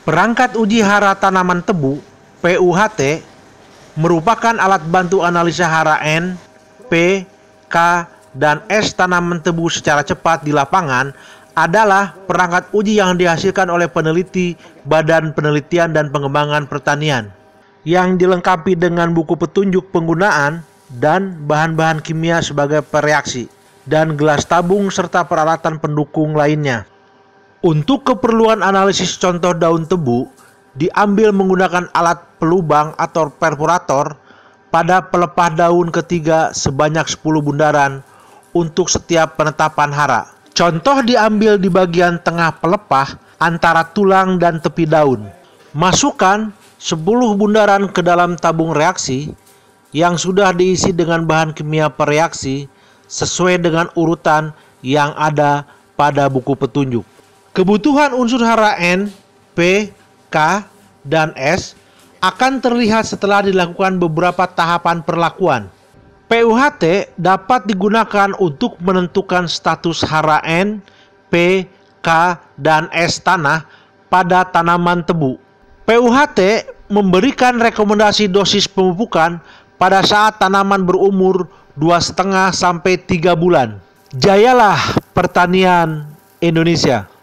Perangkat uji hara tanaman tebu PUHT merupakan alat bantu analisa hara N, P, K, dan S tanaman tebu secara cepat di lapangan adalah perangkat uji yang dihasilkan oleh peneliti Badan Penelitian dan Pengembangan Pertanian yang dilengkapi dengan buku petunjuk penggunaan dan bahan-bahan kimia sebagai pereaksi dan gelas tabung serta peralatan pendukung lainnya. Untuk keperluan analisis contoh daun tebu, diambil menggunakan alat pelubang atau perforator pada pelepah daun ketiga sebanyak 10 bundaran untuk setiap penetapan hara. Contoh diambil di bagian tengah pelepah antara tulang dan tepi daun. Masukkan 10 bundaran ke dalam tabung reaksi yang sudah diisi dengan bahan kimia pereaksi sesuai dengan urutan yang ada pada buku petunjuk. Kebutuhan unsur hara N, P, K, dan S akan terlihat setelah dilakukan beberapa tahapan perlakuan. PUHT dapat digunakan untuk menentukan status hara N, P, K, dan S tanah pada tanaman tebu. PUHT memberikan rekomendasi dosis pemupukan pada saat tanaman berumur 2,5 sampai 3 bulan. Jayalah pertanian Indonesia!